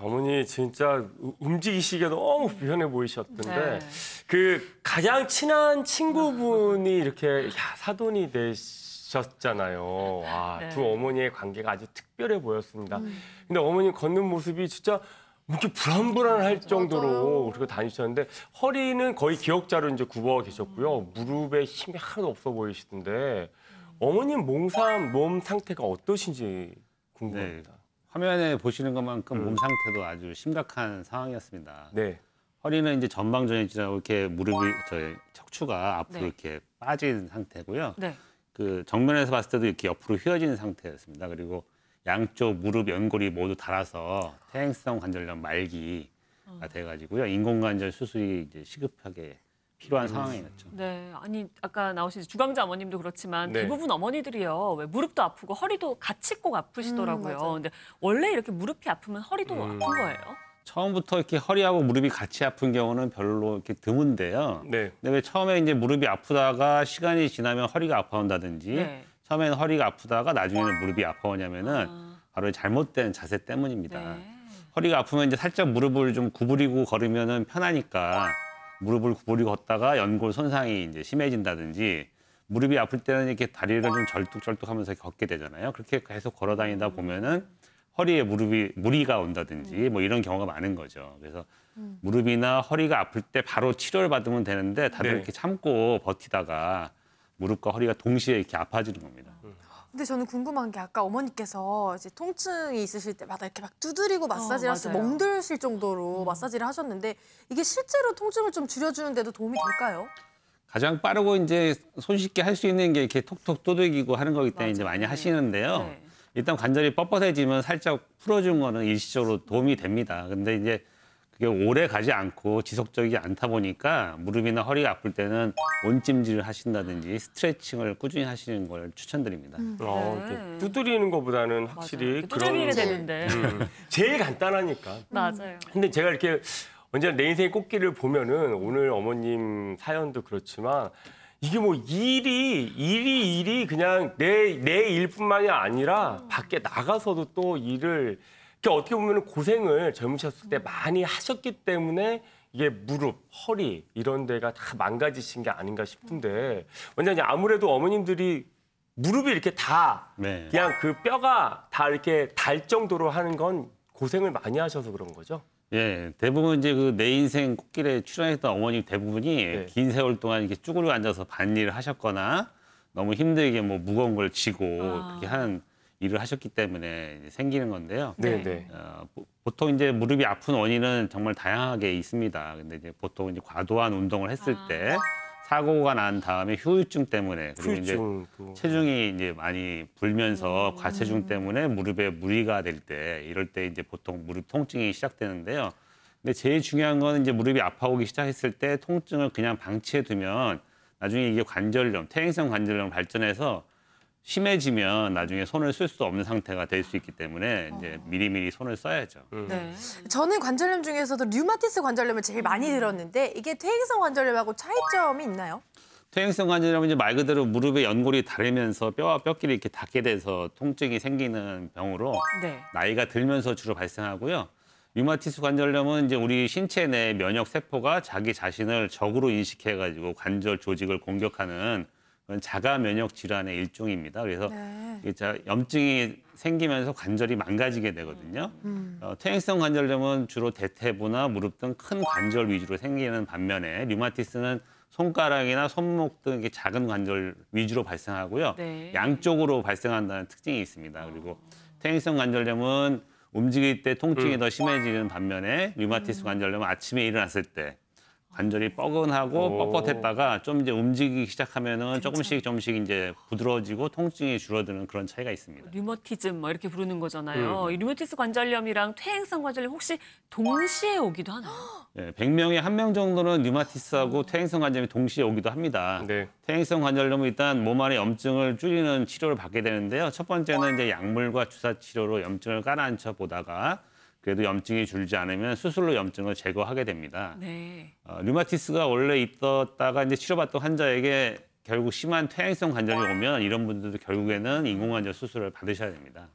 어머니 진짜 움직이시기에 너무 불편해 보이셨던데 네. 그 가장 친한 친구분이 이렇게 야, 사돈이 되셨잖아요. 와, 네. 두 어머니의 관계가 아주 특별해 보였습니다. 음. 근데 어머니 걷는 모습이 진짜 뭐 이렇게 불안불안할 정도로 그렇게 다니셨는데 허리는 거의 기억자로 이제 굽어 계셨고요. 음. 무릎에 힘이 하나도 없어 보이시던데 어머님 몸상 몸 상태가 어떠신지 궁금합니다. 네. 화면에 보시는 것만큼 음. 몸 상태도 아주 심각한 상황이었습니다. 네. 허리는 이제 전방전이 지나고 이렇게 무릎이 저 척추가 앞으로 네. 이렇게 빠진 상태고요. 네. 그 정면에서 봤을 때도 이렇게 옆으로 휘어진 상태였습니다. 그리고 양쪽 무릎 연골이 모두 닳아서 퇴행성 관절염 말기가 어. 돼가지고요. 인공관절 수술이 이제 시급하게 필요한 음. 상황이 었죠 네, 아니 아까 나오신 주광자 어머님도 그렇지만 네. 대부분 어머니들이요 왜 무릎도 아프고 허리도 같이 꼭 아프시더라고요. 음, 근데 원래 이렇게 무릎이 아프면 허리도 음. 아픈 거예요? 처음부터 이렇게 허리하고 무릎이 같이 아픈 경우는 별로 이렇게 드문데요. 네. 근데 왜 처음에 이제 무릎이 아프다가 시간이 지나면 허리가 아파온다든지 네. 처음에는 허리가 아프다가 나중에는 무릎이 아파오냐면은 아. 바로 잘못된 자세 때문입니다. 네. 허리가 아프면 이제 살짝 무릎을 좀 구부리고 걸으면은 편하니까. 무릎을 구부리 걷다가 연골 손상이 이제 심해진다든지 무릎이 아플 때는 이렇게 다리를 좀 절뚝절뚝하면서 걷게 되잖아요. 그렇게 계속 걸어 다니다 보면은 허리에 무릎이 무리가 온다든지 뭐 이런 경우가 많은 거죠. 그래서 음. 무릎이나 허리가 아플 때 바로 치료를 받으면 되는데 다들 네. 이렇게 참고 버티다가 무릎과 허리가 동시에 이렇게 아파지는 겁니다. 음. 근데 저는 궁금한 게 아까 어머니께서 이제 통증이 있으실 때마다 이렇게 막 두드리고 어, 마사지를 어, 하셔서 멍들실 정도로 음. 마사지를 하셨는데 이게 실제로 통증을 좀 줄여주는데도 도움이 될까요? 가장 빠르고 이제 손쉽게 할 수 있는 게 이렇게 톡톡 두들기고 하는 거기 때문에 맞아요. 이제 많이 하시는데요. 네. 일단 관절이 뻣뻣해지면 살짝 풀어준 거는 일시적으로 도움이 됩니다. 근데 이제 그게 오래 가지 않고 지속적이지 않다 보니까 무릎이나 허리가 아플 때는 온찜질을 하신다든지 스트레칭을 꾸준히 하시는 걸 추천드립니다. 음. 어, 네. 두드리는 것보다는 확실히 맞아요. 그런 게 되는데 음, 제일 간단하니까. 맞아요. 근데 제가 이렇게 언제나 내 인생의 꽃길을 보면은 오늘 어머님 사연도 그렇지만 이게 뭐 일이 일이 일이 그냥 내 내 일뿐만이 아니라 밖에 나가서도 또 일을 그러니까 어떻게 보면 고생을 젊으셨을 때 많이 하셨기 때문에 이게 무릎, 허리 이런 데가 다 망가지신 게 아닌가 싶은데 원장님 아무래도 어머님들이 무릎이 이렇게 다 네. 그냥 그 뼈가 다 이렇게 달 정도로 하는 건 고생을 많이 하셔서 그런 거죠? 예, 대부분 이제 그 내 인생 꽃길에 출연했던 어머님 대부분이 네. 긴 세월 동안 이렇게 쭈그려 앉아서 반일을 하셨거나 너무 힘들게 뭐 무거운 걸 지고 아. 그렇게 한 일을 하셨기 때문에 생기는 건데요. 네네. 네. 네. 어, 보통 이제 무릎이 아픈 원인은 정말 다양하게 있습니다. 근데 이제 보통 이제 과도한 운동을 했을 아. 때 사고가 난 다음에 후유증 때문에 그리고 후유증, 이제 체중이 이제 많이 불면서 음. 과체중 때문에 무릎에 무리가 될 때 이럴 때 이제 보통 무릎 통증이 시작되는데요. 근데 제일 중요한 건 이제 무릎이 아파오기 시작했을 때 통증을 그냥 방치해 두면 나중에 이게 관절염, 퇴행성 관절염 발전해서 심해지면 나중에 손을 쓸 수 없는 상태가 될 수 있기 때문에 이제 어. 미리미리 손을 써야죠. 음. 네. 음. 저는 관절염 중에서도 류마티스 관절염을 제일 많이 음. 들었는데 이게 퇴행성 관절염하고 차이점이 있나요? 퇴행성 관절염은 이제 말 그대로 무릎의 연골이 다르면서 뼈와 뼈끼리 이렇게 닿게 돼서 통증이 생기는 병으로 네. 나이가 들면서 주로 발생하고요. 류마티스 관절염은 이제 우리 신체 내 면역 세포가 자기 자신을 적으로 인식해가지고 관절 조직을 공격하는 자가 면역 질환의 일종입니다. 그래서 네. 염증이 생기면서 관절이 망가지게 되거든요. 음. 어, 퇴행성 관절염은 주로 대퇴부나 무릎 등 큰 관절 위주로 생기는 반면에 류마티스는 손가락이나 손목 등이 작은 관절 위주로 발생하고요. 네. 양쪽으로 발생한다는 특징이 있습니다. 그리고 아. 퇴행성 관절염은 움직일 때 통증이 음. 더 심해지는 반면에 류마티스 음. 관절염은 아침에 일어났을 때 관절이 뻐근하고 뻣뻣했다가 좀 이제 움직이기 시작하면은 조금씩 조금씩 이제 부드러워지고 통증이 줄어드는 그런 차이가 있습니다. 류머티즘 뭐 이렇게 부르는 거잖아요. 음. 이 류머티스 관절염이랑 퇴행성 관절염 혹시 동시에 오기도 하나요? 네, 100명에 한명 정도는 류마티스하고 퇴행성 관절염이 동시에 오기도 합니다. 네. 퇴행성 관절염은 일단 몸 안의 염증을 줄이는 치료를 받게 되는데요. 첫 번째는 이제 약물과 주사 치료로 염증을 가라앉혀 보다가 그래도 염증이 줄지 않으면 수술로 염증을 제거하게 됩니다. 네. 어, 류마티스가 원래 있었다가 이제 치료받던 환자에게 결국 심한 퇴행성 관절이 오면 이런 분들도 결국에는 인공관절 수술을 받으셔야 됩니다.